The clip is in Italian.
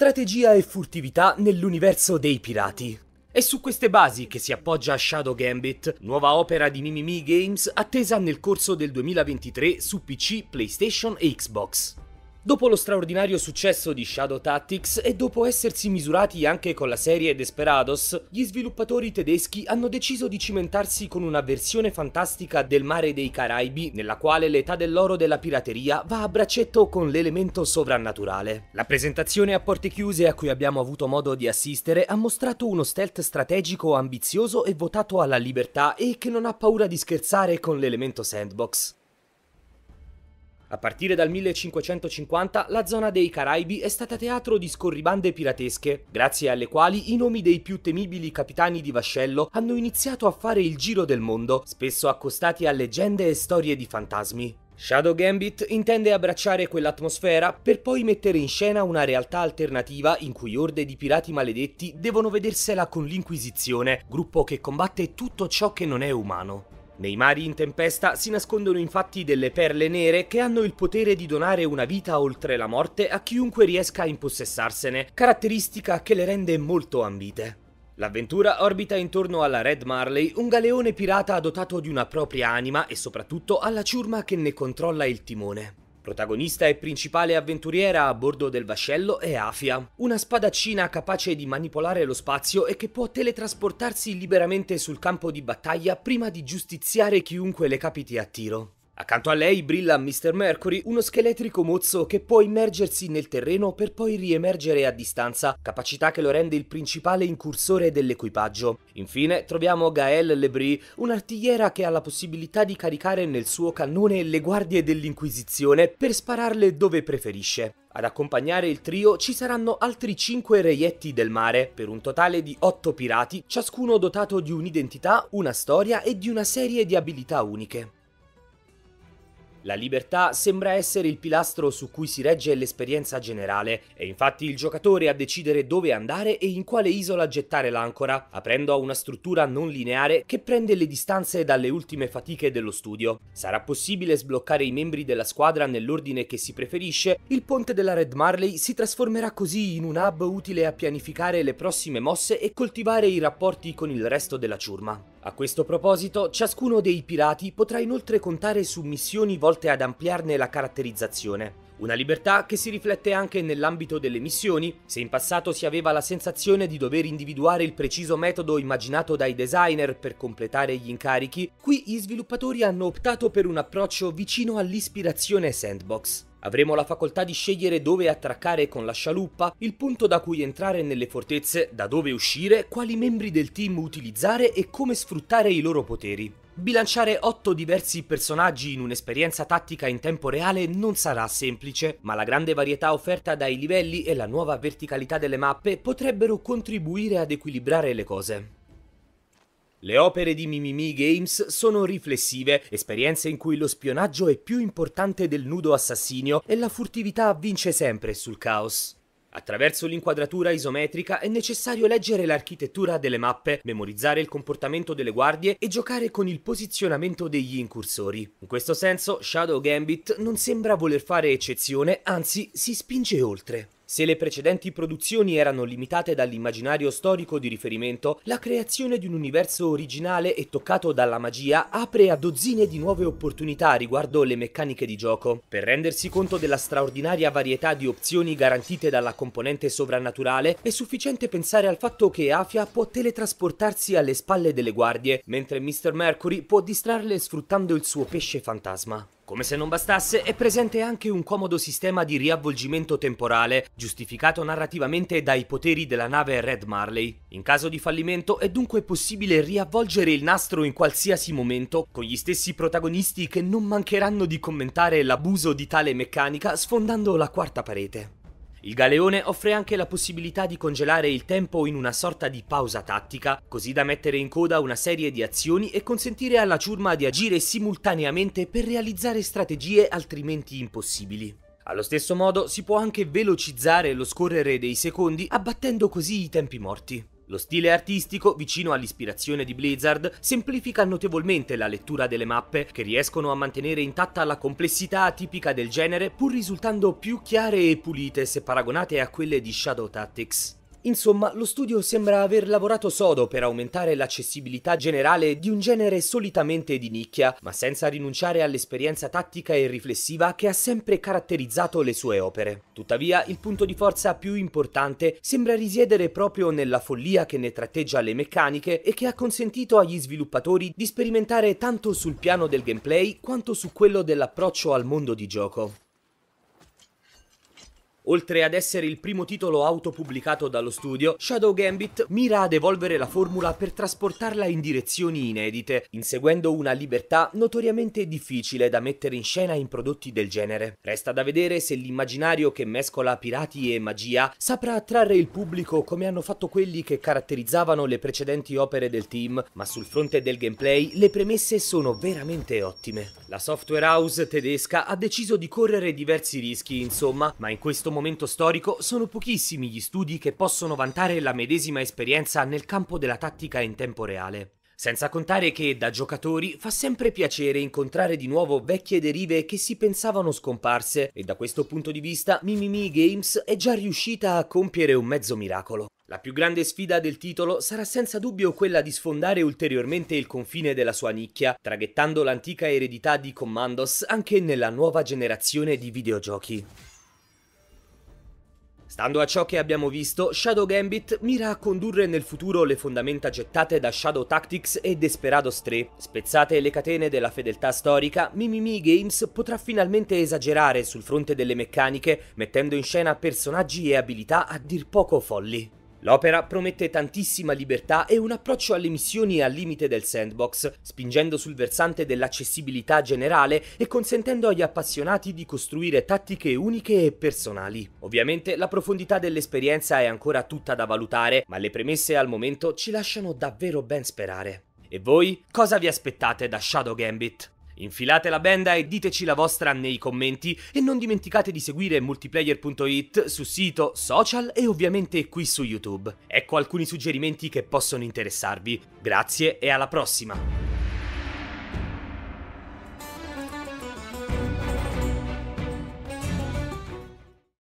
Strategia e furtività nell'universo dei pirati. È su queste basi che si appoggia Shadow Gambit, nuova opera di Mimimi Games attesa nel corso del 2023 su PC, PlayStation e Xbox. Dopo lo straordinario successo di Shadow Tactics e dopo essersi misurati anche con la serie Desperados, gli sviluppatori tedeschi hanno deciso di cimentarsi con una versione fantastica del mare dei Caraibi, nella quale l'età dell'oro della pirateria va a braccetto con l'elemento sovrannaturale. La presentazione a porte chiuse a cui abbiamo avuto modo di assistere ha mostrato uno stealth strategico ambizioso e votato alla libertà e che non ha paura di scherzare con l'elemento sandbox. A partire dal 1550 la zona dei Caraibi è stata teatro di scorribande piratesche, grazie alle quali i nomi dei più temibili capitani di vascello hanno iniziato a fare il giro del mondo, spesso accostati a leggende e storie di fantasmi. Shadow Gambit intende abbracciare quell'atmosfera per poi mettere in scena una realtà alternativa in cui orde di pirati maledetti devono vedersela con l'Inquisizione, gruppo che combatte tutto ciò che non è umano. Nei mari in tempesta si nascondono infatti delle perle nere che hanno il potere di donare una vita oltre la morte a chiunque riesca a impossessarsene, caratteristica che le rende molto ambite. L'avventura orbita intorno alla Red Marley, un galeone pirata dotato di una propria anima e soprattutto alla ciurma che ne controlla il timone. Protagonista e principale avventuriera a bordo del vascello è Afia, una spadaccina capace di manipolare lo spazio e che può teletrasportarsi liberamente sul campo di battaglia prima di giustiziare chiunque le capiti a tiro. Accanto a lei brilla Mr. Mercury, uno scheletrico mozzo che può immergersi nel terreno per poi riemergere a distanza, capacità che lo rende il principale incursore dell'equipaggio. Infine troviamo Gaël Lebris, un'artigliera che ha la possibilità di caricare nel suo cannone le guardie dell'Inquisizione per spararle dove preferisce. Ad accompagnare il trio ci saranno altri 5 reietti del mare, per un totale di 8 pirati, ciascuno dotato di un'identità, una storia e di una serie di abilità uniche. La libertà sembra essere il pilastro su cui si regge l'esperienza generale, è infatti il giocatore a decidere dove andare e in quale isola gettare l'ancora, aprendo a una struttura non lineare che prende le distanze dalle ultime fatiche dello studio. Sarà possibile sbloccare i membri della squadra nell'ordine che si preferisce, il ponte della Red Marley si trasformerà così in un hub utile a pianificare le prossime mosse e coltivare i rapporti con il resto della ciurma. A questo proposito, ciascuno dei pirati potrà inoltre contare su missioni volte volte ad ampliarne la caratterizzazione. Una libertà che si riflette anche nell'ambito delle missioni, se in passato si aveva la sensazione di dover individuare il preciso metodo immaginato dai designer per completare gli incarichi, qui gli sviluppatori hanno optato per un approccio vicino all'ispirazione sandbox. Avremo la facoltà di scegliere dove attraccare con la scialuppa, il punto da cui entrare nelle fortezze, da dove uscire, quali membri del team utilizzare e come sfruttare i loro poteri. Bilanciare otto diversi personaggi in un'esperienza tattica in tempo reale non sarà semplice, ma la grande varietà offerta dai livelli e la nuova verticalità delle mappe potrebbero contribuire ad equilibrare le cose. Le opere di Mimimi Games sono riflessive, esperienze in cui lo spionaggio è più importante del nudo assassino e la furtività vince sempre sul caos. Attraverso l'inquadratura isometrica è necessario leggere l'architettura delle mappe, memorizzare il comportamento delle guardie e giocare con il posizionamento degli incursori. In questo senso Shadow Gambit non sembra voler fare eccezione, anzi si spinge oltre. Se le precedenti produzioni erano limitate dall'immaginario storico di riferimento, la creazione di un universo originale e toccato dalla magia apre a dozzine di nuove opportunità riguardo le meccaniche di gioco. Per rendersi conto della straordinaria varietà di opzioni garantite dalla componente sovrannaturale, è sufficiente pensare al fatto che Afia può teletrasportarsi alle spalle delle guardie, mentre Mr. Mercury può distrarle sfruttando il suo pesce fantasma. Come se non bastasse, è presente anche un comodo sistema di riavvolgimento temporale, giustificato narrativamente dai poteri della nave Red Marley. In caso di fallimento è dunque possibile riavvolgere il nastro in qualsiasi momento, con gli stessi protagonisti che non mancheranno di commentare l'abuso di tale meccanica sfondando la quarta parete. Il galeone offre anche la possibilità di congelare il tempo in una sorta di pausa tattica, così da mettere in coda una serie di azioni e consentire alla ciurma di agire simultaneamente per realizzare strategie altrimenti impossibili. Allo stesso modo si può anche velocizzare lo scorrere dei secondi abbattendo così i tempi morti. Lo stile artistico, vicino all'ispirazione di Blizzard, semplifica notevolmente la lettura delle mappe, che riescono a mantenere intatta la complessità tipica del genere pur risultando più chiare e pulite se paragonate a quelle di Shadow Tactics. Insomma, lo studio sembra aver lavorato sodo per aumentare l'accessibilità generale di un genere solitamente di nicchia, ma senza rinunciare all'esperienza tattica e riflessiva che ha sempre caratterizzato le sue opere. Tuttavia, il punto di forza più importante sembra risiedere proprio nella follia che ne tratteggia le meccaniche e che ha consentito agli sviluppatori di sperimentare tanto sul piano del gameplay quanto su quello dell'approccio al mondo di gioco. Oltre ad essere il primo titolo autopubblicato dallo studio, Shadow Gambit mira ad evolvere la formula per trasportarla in direzioni inedite, inseguendo una libertà notoriamente difficile da mettere in scena in prodotti del genere. Resta da vedere se l'immaginario che mescola pirati e magia saprà attrarre il pubblico come hanno fatto quelli che caratterizzavano le precedenti opere del team, ma sul fronte del gameplay le premesse sono veramente ottime. La software house tedesca ha deciso di correre diversi rischi, insomma, ma in questo momento momento storico sono pochissimi gli studi che possono vantare la medesima esperienza nel campo della tattica in tempo reale. Senza contare che da giocatori fa sempre piacere incontrare di nuovo vecchie derive che si pensavano scomparse e da questo punto di vista Mimimi Games è già riuscita a compiere un mezzo miracolo. La più grande sfida del titolo sarà senza dubbio quella di sfondare ulteriormente il confine della sua nicchia, traghettando l'antica eredità di Commandos anche nella nuova generazione di videogiochi. Stando a ciò che abbiamo visto, Shadow Gambit mira a condurre nel futuro le fondamenta gettate da Shadow Tactics e Desperados 3. Spezzate le catene della fedeltà storica, Mimimi Games potrà finalmente esagerare sul fronte delle meccaniche, mettendo in scena personaggi e abilità a dir poco folli. L'opera promette tantissima libertà e un approccio alle missioni al limite del sandbox, spingendo sul versante dell'accessibilità generale e consentendo agli appassionati di costruire tattiche uniche e personali. Ovviamente la profondità dell'esperienza è ancora tutta da valutare, ma le premesse al momento ci lasciano davvero ben sperare. E voi cosa vi aspettate da Shadow Gambit? Infilate la benda e diteci la vostra nei commenti e non dimenticate di seguire multiplayer.it su sito, social e ovviamente qui su YouTube. Ecco alcuni suggerimenti che possono interessarvi. Grazie e alla prossima!